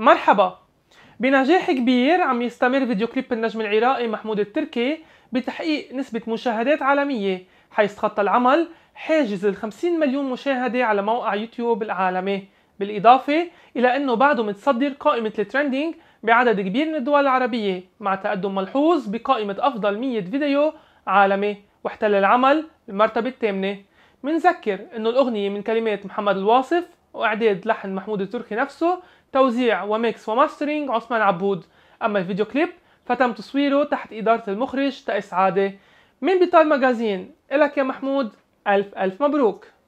مرحبا بنجاح كبير عم يستمر فيديو كليب النجم العراقي محمود التركي بتحقيق نسبة مشاهدات عالمية حيث تخطى العمل حاجز ال 50 مليون مشاهدة على موقع يوتيوب العالمي بالإضافة إلى أنه بعده متصدر قائمة الترندينج بعدد كبير من الدول العربية مع تقدم ملحوظ بقائمة أفضل 100 فيديو عالمي واحتل العمل المرتبة الثامنة منذكر أنه الأغنية من كلمات محمد الواصف واعداد لحن محمود التركي نفسه توزيع وميكس وماسترينج عثمان عبود اما الفيديو كليب فتم تصويره تحت اداره المخرج تأس عاده من بيطار ماجازين الك يا محمود الف الف مبروك